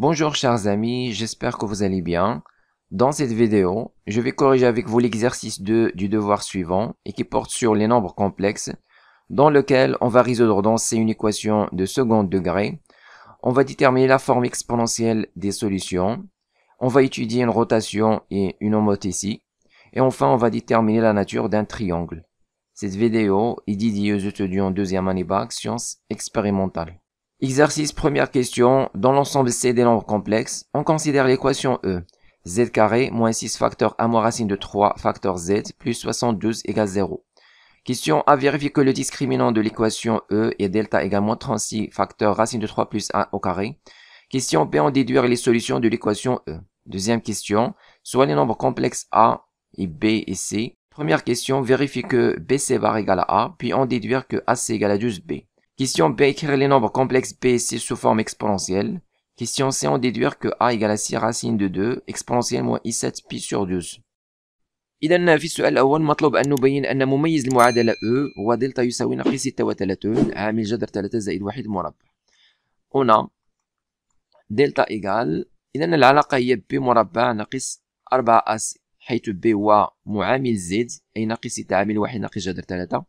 Bonjour chers amis, j'espère que vous allez bien. Dans cette vidéo, je vais corriger avec vous l'exercice 2 du devoir suivant et qui porte sur les nombres complexes dans lequel on va résoudre dans une équation de second degré. On va déterminer la forme exponentielle des solutions. On va étudier une rotation et une homothétie. Et enfin, on va déterminer la nature d'un triangle. Cette vidéo est dédiée aux étudiants en deuxième année bac sciences expérimentales. Exercice première question. Dans l'ensemble C des nombres complexes, on considère l'équation E. z carré moins 6 facteur A moins racine de 3 facteur z plus 72 égale 0. Question A. vérifier que le discriminant de l'équation E est delta égale moins 36 facteur racine de 3 plus A au carré. Question B, En déduire les solutions de l'équation E. Deuxième question, soit les nombres complexes A et B et C. Première question, vérifie que BC bar égale à A, puis en déduire que AC égale à 12B. Question B, écrire les nombres complexes B et C sous forme exponentielle. Question C, en déduire que A égale à 6 racine de 2 exponentielle moins I7 pi sur 12. إذا في السؤال الأول مطلوب أن نبين أن مميز المعادلة E هو دلتا يساوي ناقص 36 عامل جذر 3 زائد 1 مربع. هنا دلتا إيجال إذا العلاقة هي B مربع ناقص 4 أس حيث B هو معامل Z أي ناقص 6 عامل 1 ناقص جذر 3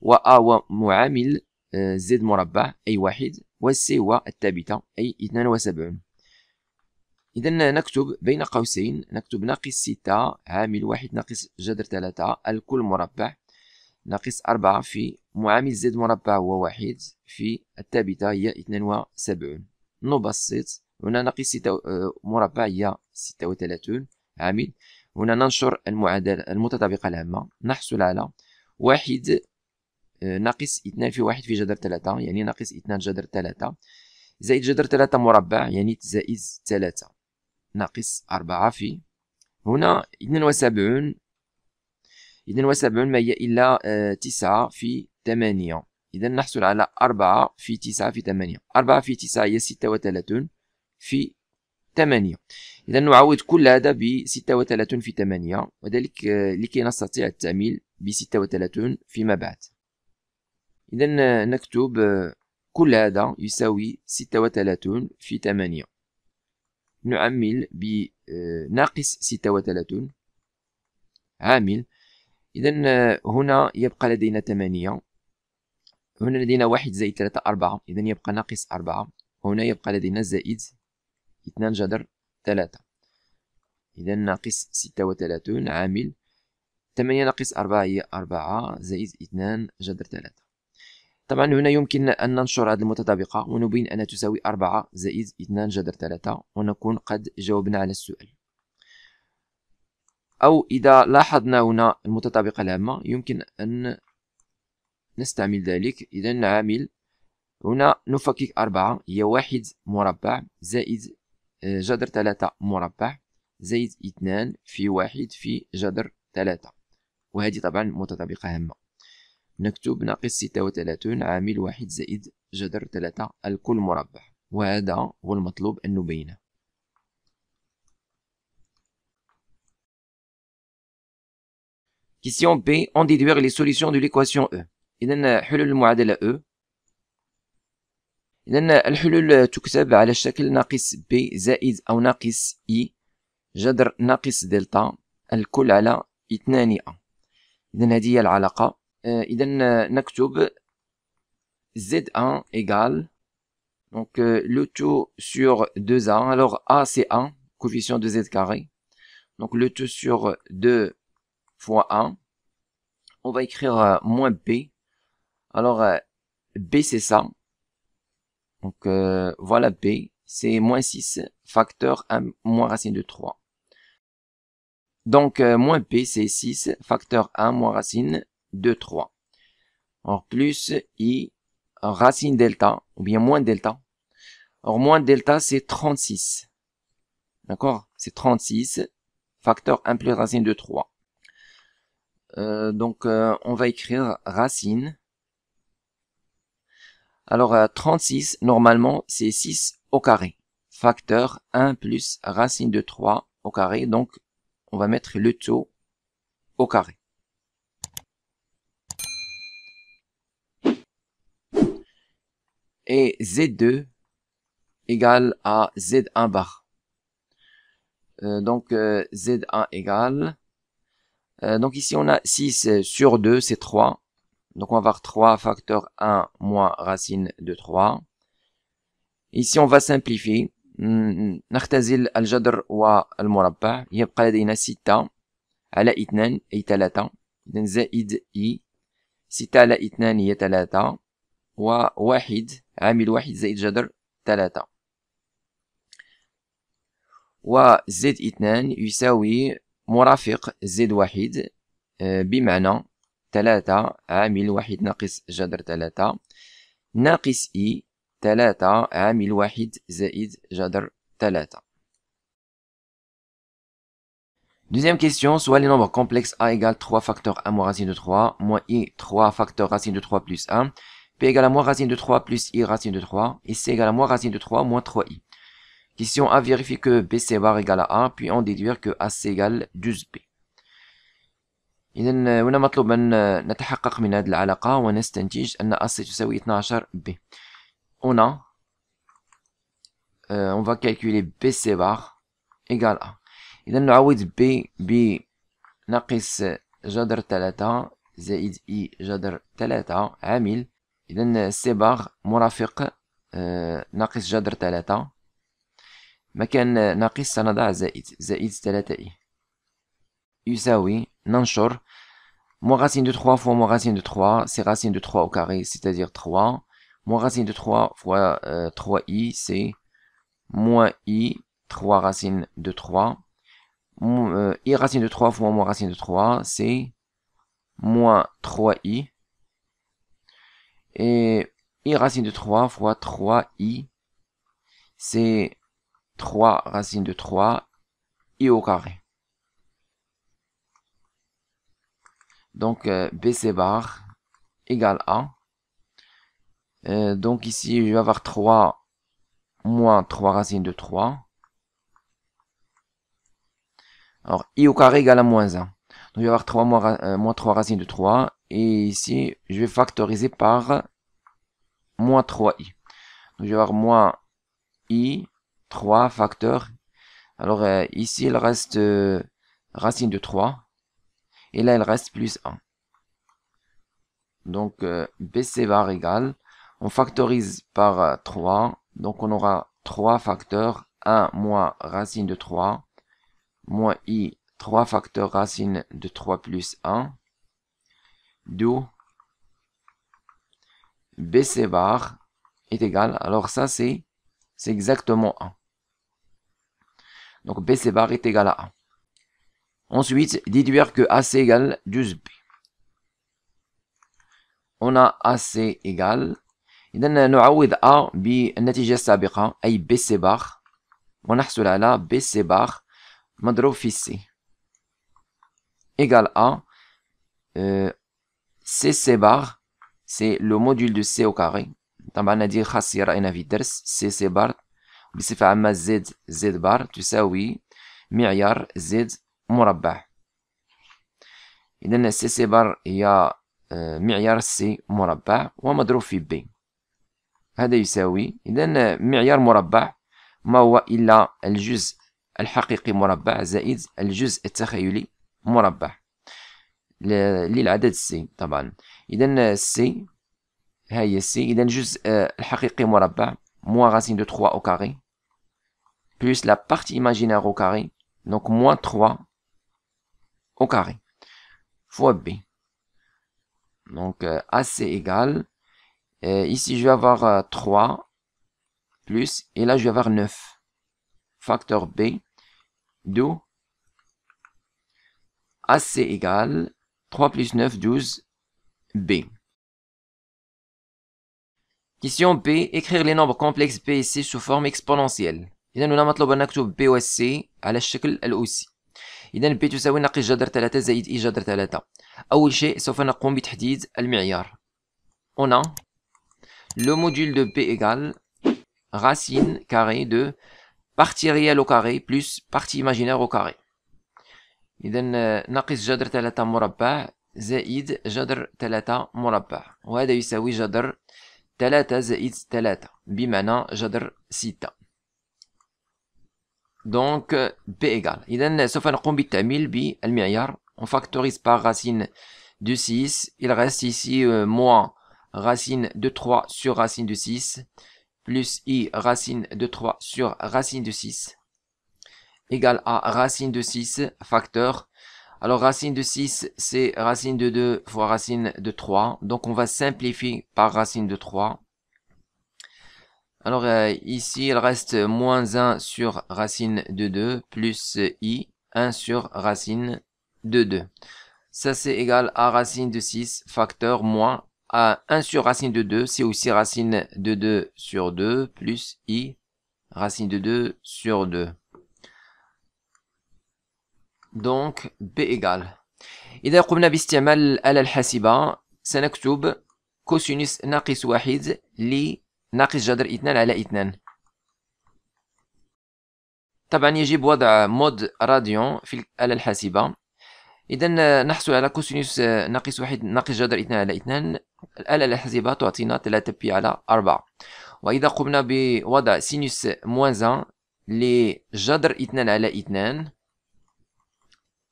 و A هو معامل آه، زد مربع أي واحد و والسي هو الثابتة أي اثنان وسبعون إذا نكتب بين قوسين نكتب ناقص ستة عامل واحد ناقص جذر ثلاثة الكل مربع ناقص أربعة في معامل زد مربع هو واحد في الثابتة هي اثنان وسبعون نبسط هنا ناقص ستة آه، مربع هي ستة وثلاثون عامل هنا ننشر المعادلة المتطابقة الهامة نحصل على واحد آه، ناقص اثنان في واحد في جذر ثلاثة يعني ناقص اثنان جذر ثلاثة زائد جذر ثلاثة مربع يعني زائد ثلاثة ناقص أربعة في هنا اثنان وسبعون اثنان وسبعون ما هي إلا آه، تسعة في ثمانية إذا نحصل على أربعة في تسعة في ثمانية أربعة في تسعة هي ستة وثلاثون في ثمانية إذا نعوض كل هذا بستة وثلاثون في ثمانية وذلك آه، لكي نستطيع التعميل بستة وثلاثون فيما بعد إذا نكتب آه، كل هذا يساوي ستة وثلاثون في ثمانية نعمل بناقص آه، ستة وثلاثون عامل إذا آه، هنا يبقى لدينا ثمانية هنا لدينا واحد زائد ثلاثة أربعة إذا يبقى ناقص أربعة هنا يبقى لدينا زائد اثنان جذر ثلاثة إذا ناقص ستة وثلاثون عامل ثمانية ناقص أربعة هي أربعة زائد اثنان جذر ثلاثة طبعا هنا يمكن أن ننشر هذه المتطابقة ونبين أنها تساوي أربعة زائد اثنان جذر ثلاثة ونكون قد جاوبنا على السؤال أو إذا لاحظنا هنا المتطابقة الهامة يمكن أن نستعمل ذلك إذا نعامل هنا نفكك أربعة هي واحد مربع زائد آه، جذر ثلاثة مربع زائد اثنان في واحد في جذر ثلاثة وهذه طبعا متطابقة هامة نكتب ناقص ستة وثلاثون عامل واحد زائد جذر تلاتة الكل مربع وهذا هو المطلوب أن نبينه Question B, en déduire les solutions de l'équation E. إذا حلول المعادلة E. إذا الحلول تكتب على شكل ناقص B زائد أو ناقص I e جذر ناقص دلتا الكل على 2 أ. إذا هذه هي العلاقة اذا نكتب Z1 égale donc euh, le taux sur 2A. Alors A c'est 1, coefficient de Z carré. Donc le taux sur 2 fois 1. On va écrire euh, moins B. Alors euh, B c'est ça. Donc voilà B, c'est moins 6 facteur 1 moins racine de 3. Donc moins B c'est 6 facteur 1 moins racine de 3. Or plus i racine delta, ou bien moins delta. Or moins delta, c'est 36. D'accord C'est 36, facteur 1 plus racine de 3. Euh, donc, euh, on va écrire racine. Alors, 36, euh, normalement, c'est 6 au carré. Facteur 1 plus racine de 3 au carré. Donc, on va mettre le taux au carré. et Z2 égale à Z1 bar. Euh, donc euh, Z1 égale. Euh, donc ici on a 6 sur 2, c'est 3. Donc on va avoir 3 facteur 1 moins racine de 3. Ici on va simplifier. 6 2 3 6 2 3 Wa wahid a mil wahid zaid jadr taleta. Wa zid itnan y sewi mou rafir z wahid euh, bimana teleta a mil wahid nakris jadr teleta. Nakris i teleta a mil wahid zaid jadr teleta. Deuxième question, soit le nombre complexe A égale 3 facteurs A moins racine de 3, moins i 3 facteurs racine de 3 plus 1. P égale à moins racine de 3 plus I racine de 3. Et C égale à moins racine de 3 moins 3I. Question A, vérifie que BC bar égale à A, puis en déduire que AC égale 12B. on هنا مطلوب أن نتحقق من هذه العلاقة ونستنتج أن AC 12B. On a, euh, on va calculer BC bar égale A. إذا نعوض B b ناقص جذر 3 زائد I جذر 3 عامل إذا الصباغ مرافق ناقص جذر ثلاثة مكان ناقص سنضع زائد زائد ثلاثة إي يساوي ننشر moins racine de 3 fois moins racine de 3, c'est racine de 3 au carré, c'est-à-dire 3. Moins racine de 3 fois 3i, c'est moins i, 3 racine de 3. i racine de 3 fois moins racine de 3, c'est moins 3i. Et i racine de 3 fois 3i, c'est 3 racine de 3 i au carré. Donc euh, BC bar égale à. Euh, donc ici, je vais avoir 3 moins 3 racine de 3. Alors, i au carré égale à moins 1. Donc, je vais avoir 3 moins, euh, moins 3 racine de 3. Et ici, je vais factoriser par moins 3i. Donc, je vais avoir moins i, 3 facteurs ». Alors euh, ici, il reste euh, racine de 3. Et là, il reste plus 1. Donc, euh, BC bar égale. On factorise par 3. Donc, on aura 3 facteurs. 1 moins racine de 3. Moins i, 3 facteurs racine de 3 plus 1 du BC bar est égal, alors ça c'est exactement 1. Donc BC bar est égal à 1. Ensuite, déduire que AC égale 12B. On a AC égale. إذا نعوض A بالنتيجة السابقة أي BC bar on a cela là BC bar مضروب في C. égal à euh, سي بار سي لو موديول دو سي او كاري طبعا هذه خاصية رأينا في الدرس سي سي بار بصفة عامة زد زد بار تساوي معيار زد مربع إذا سي سي بار هي معيار سي مربع ومضروب في بي هذا يساوي إذا معيار مربع ما هو إلا الجزء الحقيقي مربع زائد الجزء التخيلي مربع اللي العدد c طبعا اذا euh, c ها هي سي اذا الجزء الحقيقي مربع moins racine de 3 au carré plus la partie imaginaire au carré donc moins 3 au carré fois b donc euh, AC égale euh, ici je vais avoir 3 plus et là je vais avoir 9 facteur b d'où AC égale 3 plus 9, 12. B. Question B. Écrire les nombres complexes B et C sous forme exponentielle. إذا هنا مطلوب de نكتب B et C على la الأوسي. إذا B تساوي ناقص جذر 3 زائد E جذر 3. أول شيء سوف نقوم بتحديد المعيار. On a le module de B égale racine carrée de partie réelle au carré plus partie imaginaire au carré. إذا ناقص جذر ثلاثة مربع زائد جذر ثلاثة مربع وهذا يساوي جذر ثلاثة زائد ثلاثة بمعنى جذر ستة دونك بي إيكال إذا سوف نقوم بالتعميل بالمعيار on factorise par racine de 6 il reste ici euh, moins racine de 3 sur racine de 6 plus i racine de 3 sur racine de 6 égale à racine de 6 facteur. Alors racine de 6, c'est racine de 2 fois racine de 3. Donc on va simplifier par racine de 3. Alors ici, il reste moins 1 sur racine de 2 plus i, 1 sur racine de 2. Ça, c'est égal à racine de 6 facteur moins à 1 sur racine de 2, c'est aussi racine de 2 sur 2 plus i racine de 2 sur 2. دونك بي إيغال إذا قمنا باستعمال الآلة الحاسبة سنكتب كوسينوس ناقص واحد لناقص جذر اثنان على اثنان طبعا يجب وضع مود راديون في الآلة الحاسبة إذا نحصل على كوسينوس ناقص واحد ناقص جذر اثنان على اثنان الآلة الحاسبة تعطينا ثلاثة بي على أربعة وإذا قمنا بوضع سينوس موان زان لجذر اثنان على اثنان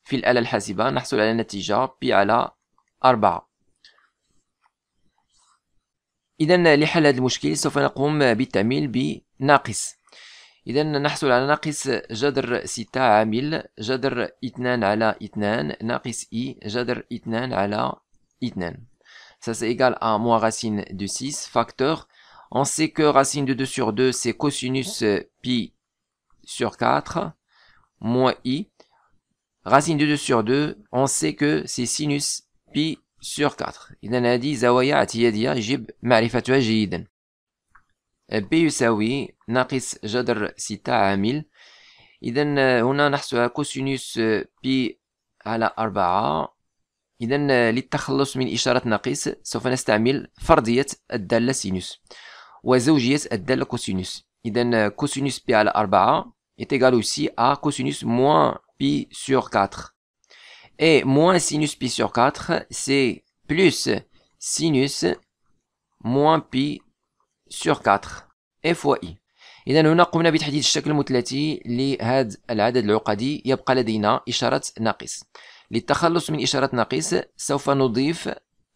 في الآلة الحاسبة نحصل على نتيجة بي على أربعة إذن لحل هذا المشكل سوف نقوم بالتعميل بناقص إذن نحصل على ناقص جذر ستة عامل جذر اثنان على اثنان ناقص إي جذر اثنان على اثنان Ça c'est égal à moins racine de 6 facteur. On sait que racine de 2 sur 2 c'est cosinus pi sur 4 moins i. Racine de 2 sur 2, on sait que c'est sinus pi sur 4. إذا هذه زوايا اعتيادية يجب معرفتها جيدا. بي يساوي ناقص جذر 6 عامل. إذا هنا نحصل كوسينوس بي على 4 إذا للتخلص من إشارة ناقص سوف نستعمل فرضية الدالة سينوس وزوجية الدالة كوسينوس كوسينوس بي على 4 est égal aussi à cosinus moins pi sur 4. Et moins sinus pi sur 4, c'est plus sinus moins بي sur 4 اف واي اذا هنا قمنا بتحديد الشكل المثلثي لهذا العدد العقدي يبقى لدينا اشاره ناقص للتخلص من اشاره ناقص سوف نضيف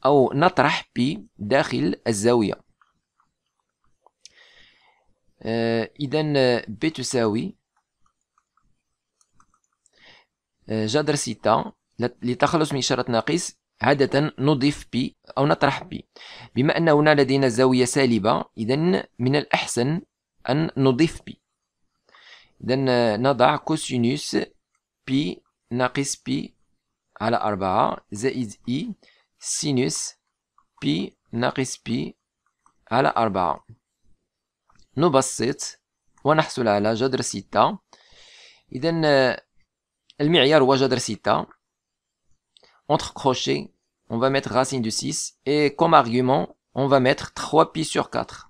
او نطرح بي داخل الزاويه آه، اذا آه، ب تساوي جذر سيتا لتخلص من إشارة ناقص عادة نضيف بي أو نطرح بي بما أن هنا لدينا زاوية سالبة إذا من الأحسن أن نضيف بي إذا نضع كوسينوس بي ناقص بي على أربعة زائد إي e سينوس بي ناقص بي على أربعة نبسط ونحصل على جذر ستة إذا المعيار entre crochets on va mettre racine de 6 et comme argument on va mettre 3 pi sur 4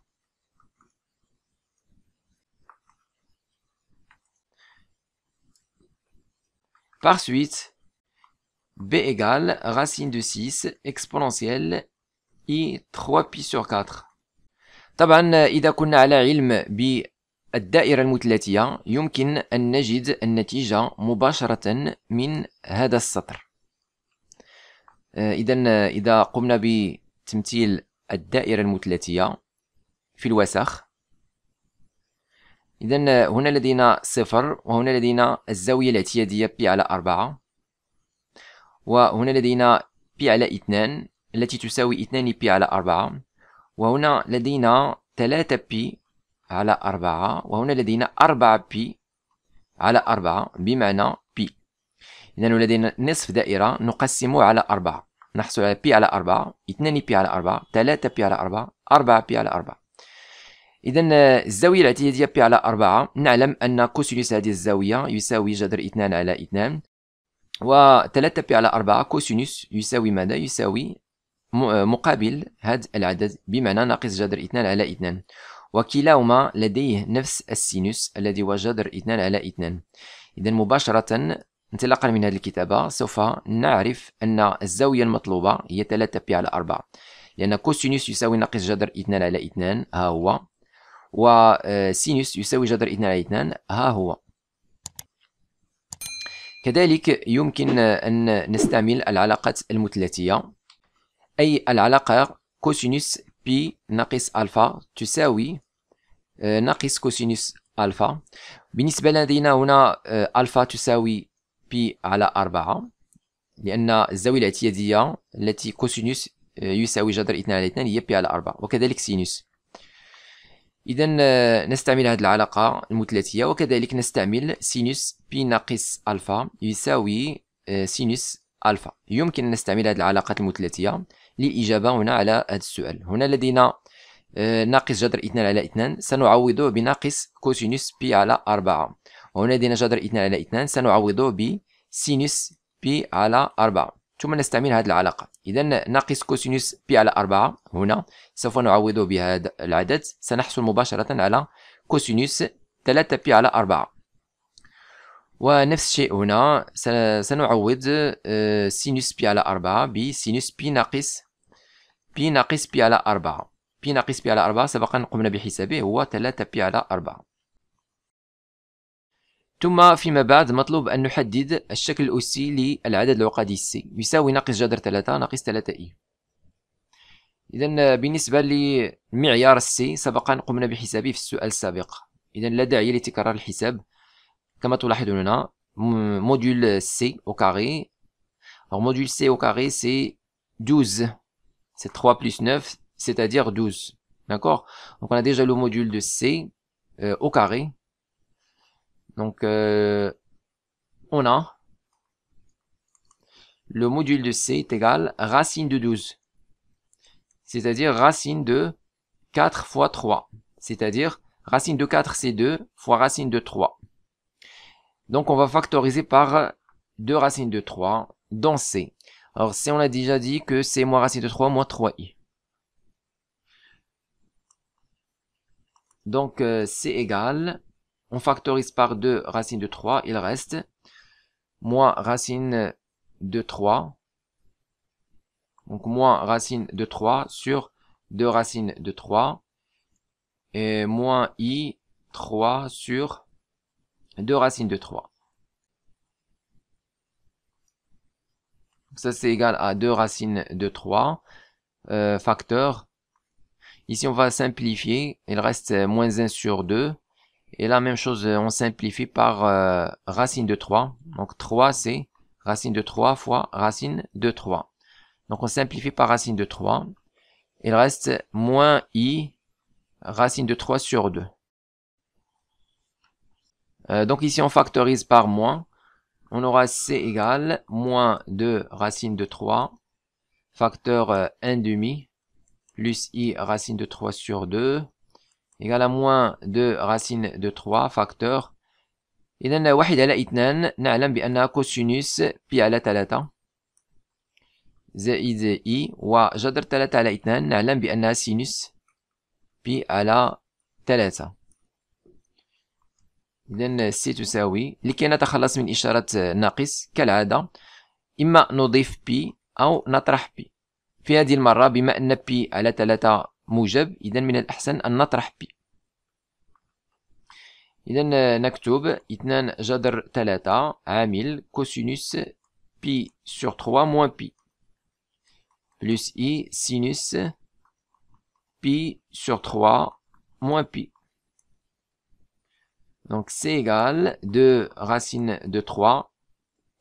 Par suite, b égale racine de 6 exponentielle i 3 pi sur 4. طبعا اذا كنا على علم ب الدائرة المثلثية يمكن أن نجد النتيجة مباشرة من هذا السطر آه، إذا إذا قمنا بتمثيل الدائرة المثلثية في الوسخ إذا هنا لدينا صفر وهنا لدينا الزاوية الاعتيادية بي على أربعة وهنا لدينا بي على اثنان التي تساوي اثنان بي على أربعة وهنا لدينا ثلاثة بي على أربعة وهنا لدينا أربعة بي على أربعة بمعنى بي إذا لدينا نصف دائرة نقسمه على أربعة نحصل على بي على أربعة اثنان بي على أربعة ثلاثة بي على أربعة أربعة بي على أربعة إذا الزاوية الاعتيادية بي على أربعة نعلم أن كوسينوس هذه الزاوية يساوي جذر اثنان على اثنان و3 بي على 4 كوسينوس يساوي ماذا؟ يساوي مقابل هذا العدد بمعنى ناقص جذر 2 على 2 وكلاهما لديه نفس السينوس الذي هو جذر 2 على 2 إذا مباشرة انطلاقا من هذه الكتابة سوف نعرف أن الزاوية المطلوبة هي 3 بي على 4 لأن كوسينوس يساوي ناقص جذر 2 على 2 ها هو وسينوس يساوي جذر 2 على 2 ها هو كذلك يمكن أن نستعمل العلاقة المثلثية أي العلاقة كوسينوس بي ناقص ألفا تساوي ناقص كوسينوس ألفا بالنسبة لدينا هنا ألفا تساوي بي على أربعة لأن الزاوية الاعتيادية التي كوسينوس يساوي جذر اثنان على اثنان هي بي على أربعة وكذلك سينوس إذا نستعمل هذه العلاقة المثلثية وكذلك نستعمل سينوس بي ناقص ألفا يساوي سينوس ألفا يمكن أن نستعمل هذه العلاقات المثلثية للإجابة هنا على هذا السؤال هنا لدينا آه، ناقص جذر 2 على 2 سنعوضه بناقص كوسينوس بي على 4 وهنا لدينا جذر 2 على 2 سنعوضه بسينوس بي على 4 ثم نستعمل هذه العلاقة إذا ناقص كوسينوس بي على 4 هنا سوف نعوضه بهذا العدد سنحصل مباشرة على كوسينوس 3 بي على 4 ونفس الشيء هنا سنعوض سينوس آه، بي على أربعة بسينوس بي ناقص بي ناقص بي على أربعة بي ناقص بي على أربعة سبقا قمنا بحسابه هو ثلاثة بي على أربعة ثم فيما بعد مطلوب أن نحدد الشكل الأسي للعدد العقدي سي يساوي ناقص جذر ثلاثة ناقص ثلاثة إي e. إذا بالنسبة لمعيار سي سبقا قمنا بحسابه في السؤال السابق إذا لا داعي لتكرار الحساب module C au carré. Alors module C au carré, c'est 12. C'est 3 plus 9, c'est-à-dire 12. D'accord Donc on a déjà le module de C euh, au carré. Donc euh, on a le module de C est égal à racine de 12. C'est-à-dire racine de 4 fois 3. C'est-à-dire racine de 4 c'est 2 fois racine de 3. Donc on va factoriser par 2 racines de 3 dans C. Alors C, on a déjà dit que c'est moins racine de 3 moins 3i. Donc c'est euh, C on factorise par 2 racines de 3, il reste moins racine de 3, donc moins racine de 3 sur 2 racine de 3, et moins i 3 sur 2 racines de 3. Ça, c'est égal à 2 racines de 3 euh, facteur. Ici, on va simplifier. Il reste euh, moins 1 sur 2. Et la même chose, euh, on simplifie par euh, racine de 3. Donc 3, c'est racine de 3 fois racine de 3. Donc on simplifie par racine de 3. Il reste moins i racine de 3 sur 2. Euh, donc ici, on factorise par moins. On aura C égale moins 2 racine de 3, facteur 1,5, euh, plus I racine de 3 sur 2, égale à moins 2 racine de 3, facteur. Et donc, 1 à la 2, nous savons que cosinus pi à la 3. زي et و جذر 3 على 2 نعلم sinus pi à على 3 إذا سي تساوي لكي نتخلص من إشارة ناقص كالعادة إما نضيف بي أو نطرح بي في هذه المرة بما أن بي على 3 موجب إذا من الأحسن أن نطرح بي إذا نكتب 2 جذر 3 عامل كوسينوس بي سور 3 موان بي plus اي سينوس بي سور 3 موان بي Donc c'est égal 2 racine de 3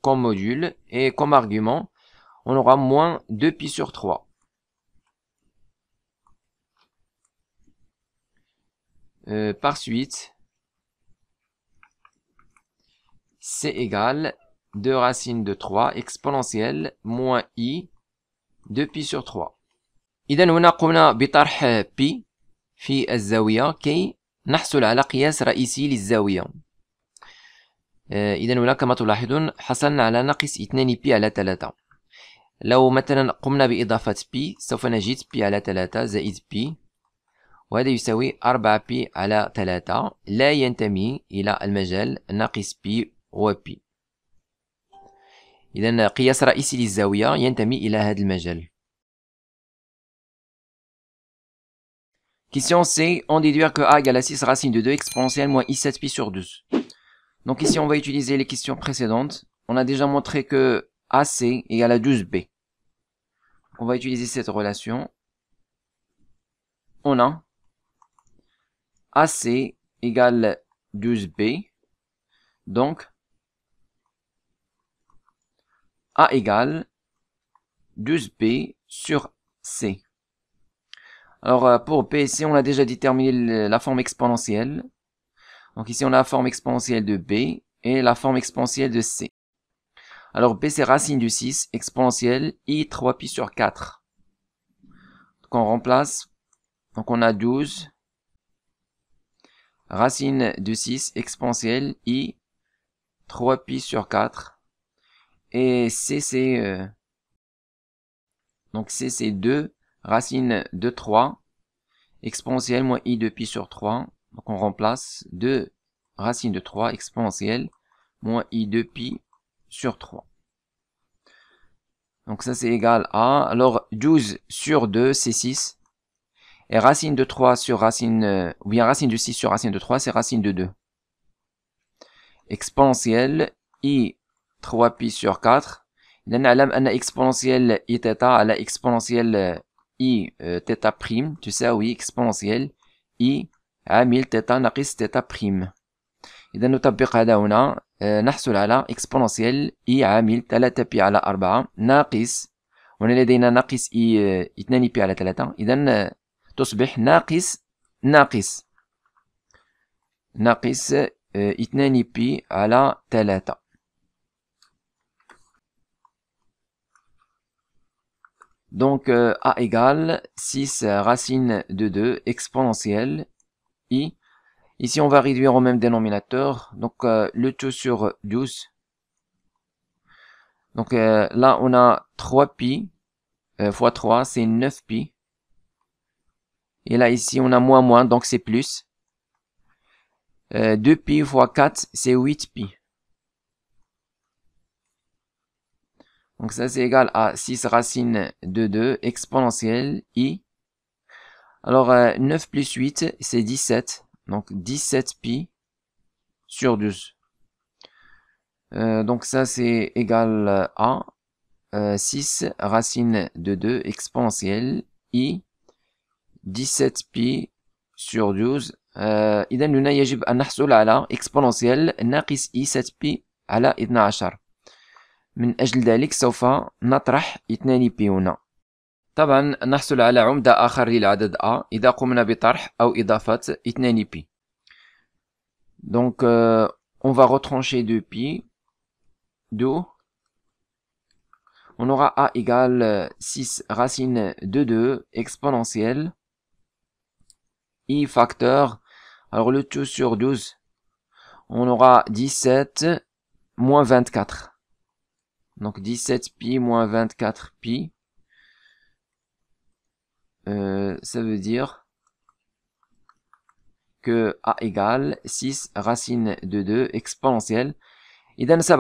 comme module et comme argument, on aura moins 2 pi sur 3. Euh, par suite, c'est égal 2 racines de 3 exponentielle moins i 2 pi sur 3. Idan هنا قمنا pi بي في الزاوية نحصل على قياس رئيسي للزاوية آه، إذا هنا كما تلاحظون حصلنا على ناقص 2 بي على 3 لو مثلا قمنا بإضافة بي سوف نجد بي على 3 زائد بي وهذا يساوي 4 بي على 3 لا ينتمي إلى المجال ناقص بي وبي إذا قياس رئيسي للزاوية ينتمي إلى هذا المجال Question C, on déduire que A égale à 6 racine de 2 exponentielle moins i7 pi sur 12. Donc ici, on va utiliser les questions précédentes. On a déjà montré que AC égale à 12B. On va utiliser cette relation. On a AC égale 12B. Donc, A égale 12B sur C. Alors euh, pour P C, on a déjà déterminé la forme exponentielle. Donc ici, on a la forme exponentielle de B et la forme exponentielle de C. Alors B, c'est racine de 6, exponentielle, I, 3pi sur 4. Donc on remplace. Donc on a 12. Racine de 6, exponentielle, I, 3pi sur 4. Et C, c'est... Euh, donc C, c'est 2 Racine de 3, exponentielle moins i de pi sur 3. Donc on remplace 2 racine de 3 exponentielle moins i de pi sur 3. Donc ça c'est égal à, alors 12 sur 2 c'est 6. Et racine de 3 sur racine, ou bien racine de 6 sur racine de 3 c'est racine de 2. Exponentielle i 3pi sur 4. theta اي تيتا بريم تساوي اكسبونسيال اي عامل تيتا ناقص تيتا بريم اذا نطبق هذا هنا نحصل على اكسبونسيال اي عامل 3 بي على 4 ناقص هنا لدينا ناقص اي 2 بي على 3 اذا تصبح ناقص ناقص ناقص 2 بي على 3 Donc euh, a égale 6 racine de 2 exponentielle i. Ici, on va réduire au même dénominateur. Donc euh, le tout sur 12. Donc euh, là, on a 3pi fois 3, c'est 9pi. Et là, ici, on a moins moins, donc c'est plus. 2pi fois 4, c'est 8pi. Donc ça, c'est égal à 6 racine de 2 exponentielle i. Alors, 9 euh, plus 8, c'est 17. Donc, 17 pi sur 12. Euh, donc ça, c'est égal à 6 euh, racine de 2 exponentielle i 17 pi sur 12 إذا هنا يجب أن exponentielle i 7 pi 12 من أجل ذلك سوف نطرح اثنان بيونا طبعا نحصل على عمدة آخر للعدد A إذا قمنا بطرح أو إضافة اثنان بي Donc euh, on va retrancher 2 pi d'eau. On aura A égale 6 racine de 2 exponentielle i facteur. Alors le tout sur 12, on aura 17 moins 24. Donc 17 pi moins 24 pi. Euh, ça veut dire que a égale 6 racine de 2 exponentielle. Et dans 17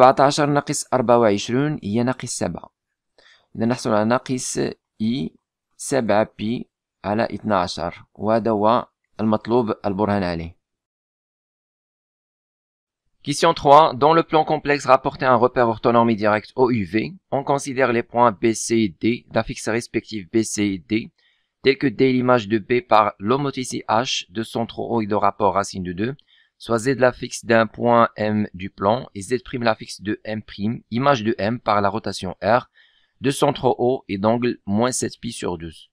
naqis 24, il on a naqis 7. إذا نحصل على ناقص اي 7 pi على 12 وهذا le المطلوب de عليه Question 3. Dans le plan complexe rapporté à un repère orthonormé direct OUV, on considère les points B, C et D d'affixes respectifs B, C et D, tels que D est l'image de B par l'homotétie H de centre O et de rapport racine de 2, soit Z l'affixe d'un point M du plan et Z' l'affixe de M', image de M par la rotation R, de centre O et d'angle moins 7 pi sur 12.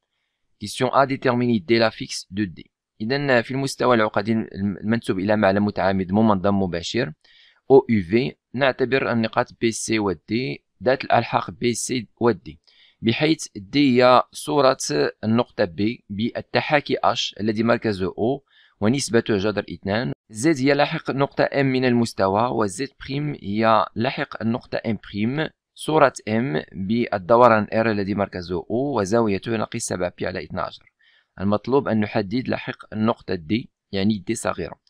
Question A. Déterminer D l'affixe de D. إذا في المستوى العقدي المنسوب إلى معلم متعامد ممنظم مباشر أو يو في نعتبر النقاط بي سي و دي ذات الألحاق بي سي و دي بحيث دي هي صورة النقطة بي بالتحاكي اش الذي مركزه او ونسبته جذر اثنان زد هي لاحق نقطة M من المستوى وزد بريم هي لاحق النقطة M بريم صورة M بالدوران R الذي مركزه O وزاويته ناقص 7 بي على 12 المطلوب أن نحدد لاحق النقطة D يعني D صغيرة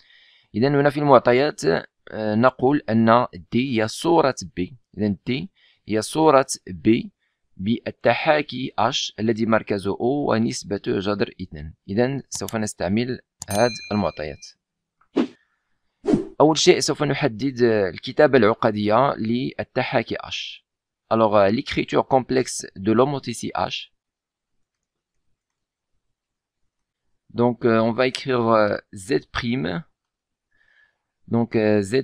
إذا هنا في المعطيات آه، نقول أن D هي صورة B إذا D هي صورة B بالتحاكي H الذي مركزه O ونسبته جذر 2 إذا سوف نستعمل هذه المعطيات أول شيء سوف نحدد آه، الكتابة العقدية للتحاكي H Alors, آه، l'écriture complexe de l'homothétie H Donc euh, on va écrire euh, Z'. Donc euh, Z'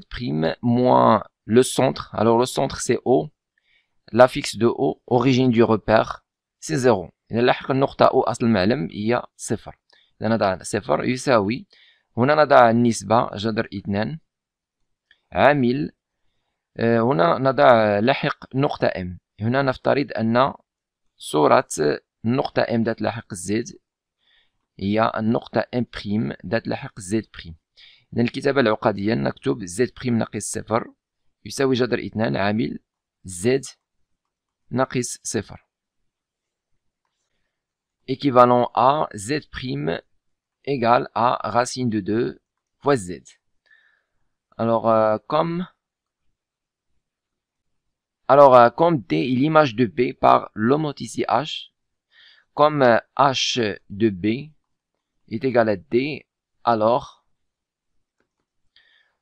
moins le centre. Alors le centre c'est O. L'affixe de O, origine du repère, c'est 0. Et on a O il y a On a 0, il y a Nisba, Amil. On a M. On a M dat Z, et il y a un nocta m', dat la hik z'. Dans le kitab al-uqadiyan, n'aktub z' n'akis sefer. Et ça, vous jadre et z' n'akis sefer. Équivalent à z' égale à racine de 2 fois z. Alors, euh, comme, alors, euh, comme l'image de b par le ici h, comme euh, h de b, est égal à D, alors,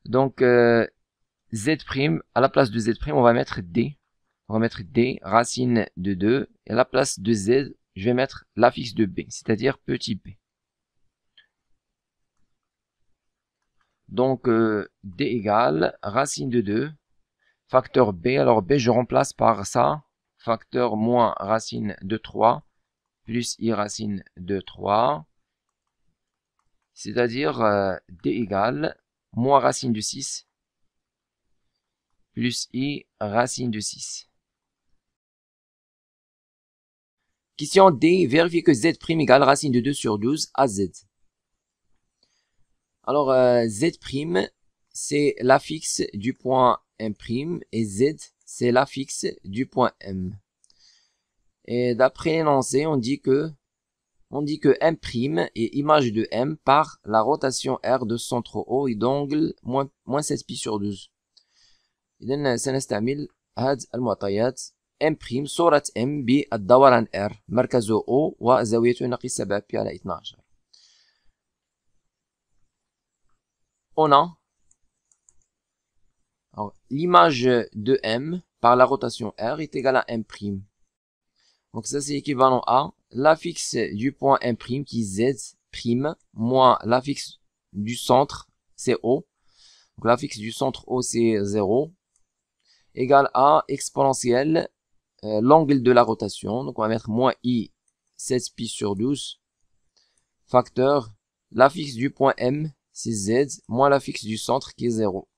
donc, euh, Z', à la place de Z', on va mettre D. On va mettre D, racine de 2, et à la place de Z, je vais mettre l'affixe de B, c'est-à-dire petit b. Donc, euh, D égale racine de 2, facteur B. Alors, B, je remplace par ça, facteur moins racine de 3, plus I racine de 3, c'est-à-dire euh, d égale moins racine de 6 plus i racine de 6. Question D, Vérifiez que z' égale racine de 2 sur 12 à z. Alors euh, z' c'est l'affixe du point m' et z c'est l'affixe du point m. Et d'après l'énoncé, on dit que on dit que M' est image de M par la rotation R de centre O et d'angle moins, 16 pi sur 12. إذن utiliser هذه المعطيات M' صورة M rotation R centre O et ناقص 7 pi sur 12. On a l'image de M par la rotation R est égale à M'. Donc ça c'est équivalent à l'affixe du point M' qui est Z' moins fixe du centre, c'est O. Donc l'affixe du centre O, c'est 0, égale à exponentielle euh, l'angle de la rotation. Donc on va mettre moins I, 7pi sur 12, facteur fixe du point M, c'est Z, moins l'affixe du centre qui est 0.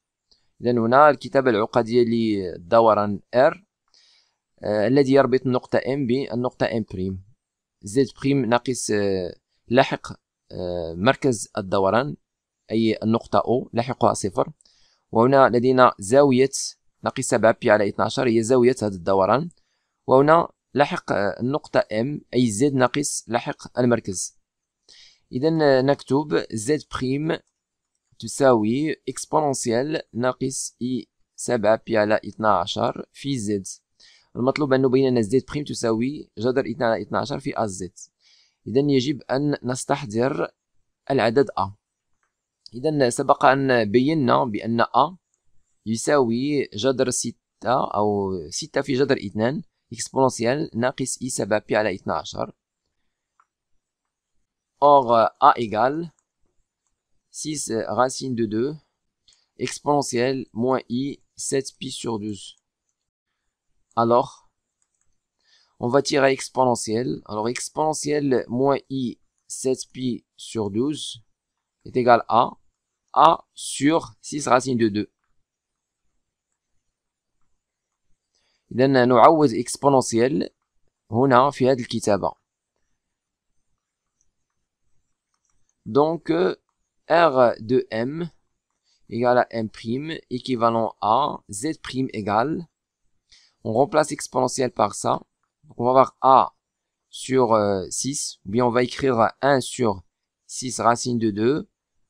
لأن هنا الكتابة العقدية لدوران R euh, الذي يربط النقطة M بالنقطة M' زد بريم ناقص آه، لاحق آه، مركز الدوران أي النقطة أو لاحقها صفر وهنا لدينا زاوية ناقص 7 بي على 12 هي زاوية هذا الدوران وهنا لاحق آه، النقطة M أي زد ناقص لاحق المركز إذا نكتب زد بريم تساوي إكسبونونسيال ناقص إي 7 بي على 12 في زد المطلوب أن نبين أن زد بريم تساوي جذر 2 على 12 في زد إذا يجب أن نستحضر العدد أ إذا سبق أن بينا بأن أ يساوي جذر 6 أو 6 في جذر 2 إكسبونسيال ناقص إي e سبب بي على 12 أوغ أ إيكال 6 راسين دو 2 إكسبونسيال موان إي 7 بي سور 12. Alors, on va tirer exponentielle. Alors, exponentielle moins i 7pi sur 12 est égal à a sur 6 racine de 2. nous on a هنا في هذه الكتابة Donc, R de M égale à M', équivalent à Z' égale on remplace exponentielle par ça. Donc on va avoir a sur 6, euh, ou bien on va écrire 1 sur 6 racine de 2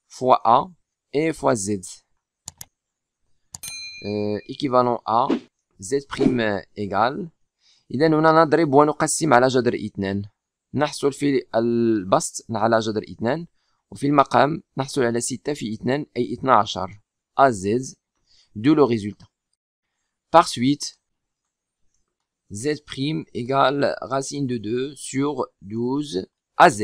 fois a et fois z. Euh, équivalent à z' prime égale. إذا هنا نضرب ونقسم على جذر اثنان نحصل في البسط على جذر et وفي المقام نحصل على 6 في 2 أي 12 AZ de le résultat. Par suite, z égale racine de 2 sur 12 AZ.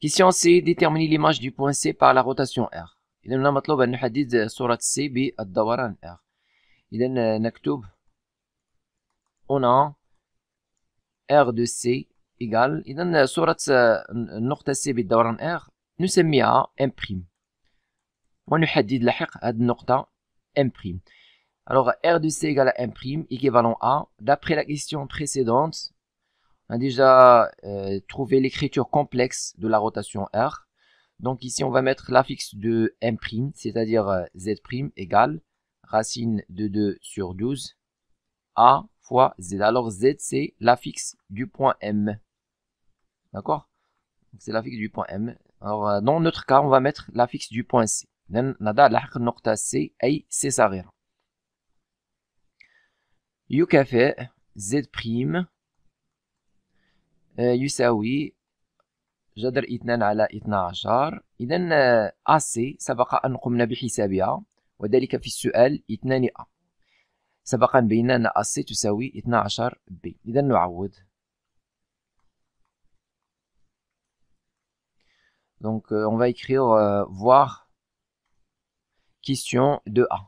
Question C. Déterminer l'image du point C par la rotation R. Et nous avons besoin de la surat C la d'Awaran R. Et donc, nous on a R de C égale. la surat C B d'Awaran R, nous sommes mis à M'. nous avons besoin de la Nocta M'. Alors R de C égale à M', équivalent à, d'après la question précédente, on a déjà euh, trouvé l'écriture complexe de la rotation R. Donc ici, on va mettre l'affixe de M', c'est-à-dire euh, Z' égale racine de 2 sur 12 A fois Z. Alors Z, c'est l'affixe du point M. D'accord C'est l'affixe du point M. Alors, euh, dans notre cas, on va mettre l'affixe du point C. C يكافئ زد بريم يساوي جذر اثنان على اثنا عشر إذا أسي سبق أن قمنا بحسابها وذلك في السؤال اثنان أ سبق ان بينا أن أسي تساوي اثنا عشر بي إذا نعوض Donc, euh, on va écrire euh, voir question de A.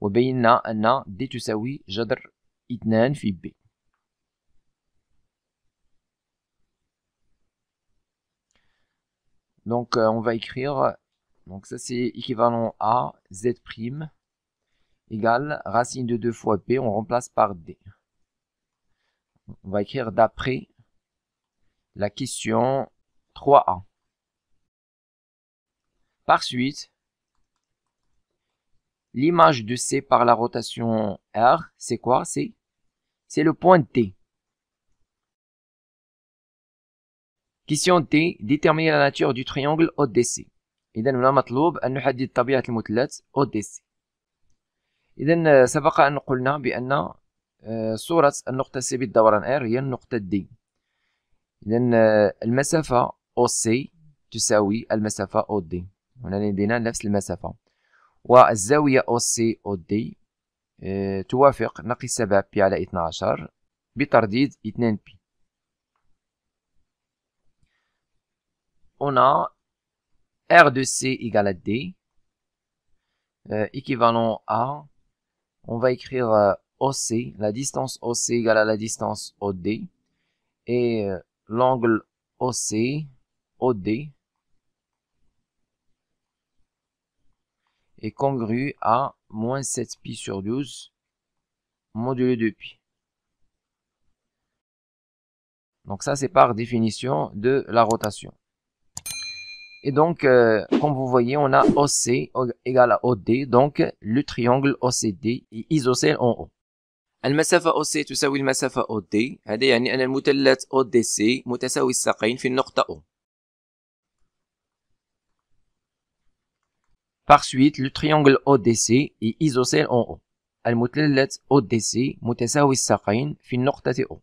Donc euh, on va écrire, donc ça c'est équivalent à z' égale racine de 2 fois p, on remplace par d. On va écrire d'après la question 3a. Par suite, L'image de C par la rotation R, c'est quoi C'est le point T. Question T, déterminer la nature du triangle ODC. إذن هنا مطلوب أن نحدد طبيعة المثلث ODC. إذن سبق أن قلنا بأن صورة النقطة C بالدوران R هي النقطة D. إذن المسافة OC تساوي المسافة OD. هنا لدينا نفس المسافة. والزاوية أو سي أو دي توافق نقي 7 بي على 12 بترديد 2 بي on a R de C égale à D, euh, équivalent à, on va écrire euh, OC, la distance OC égale à la distance OD, et euh, l'angle OC, OD est congru à moins 7 pi sur 12 modulé 2 pi. Donc ça, c'est par définition de la rotation. Et donc, euh, comme vous voyez, on a OC égale à OD, donc le triangle OCD est isocèle en haut. المسافة OC تساوي المسافة OD هذا يعني أن المثلث ODC متساوي الساقين في النقطة O par suite, le triangle odc est isocèle en o, et le triangle lettres odc est isocèle en l.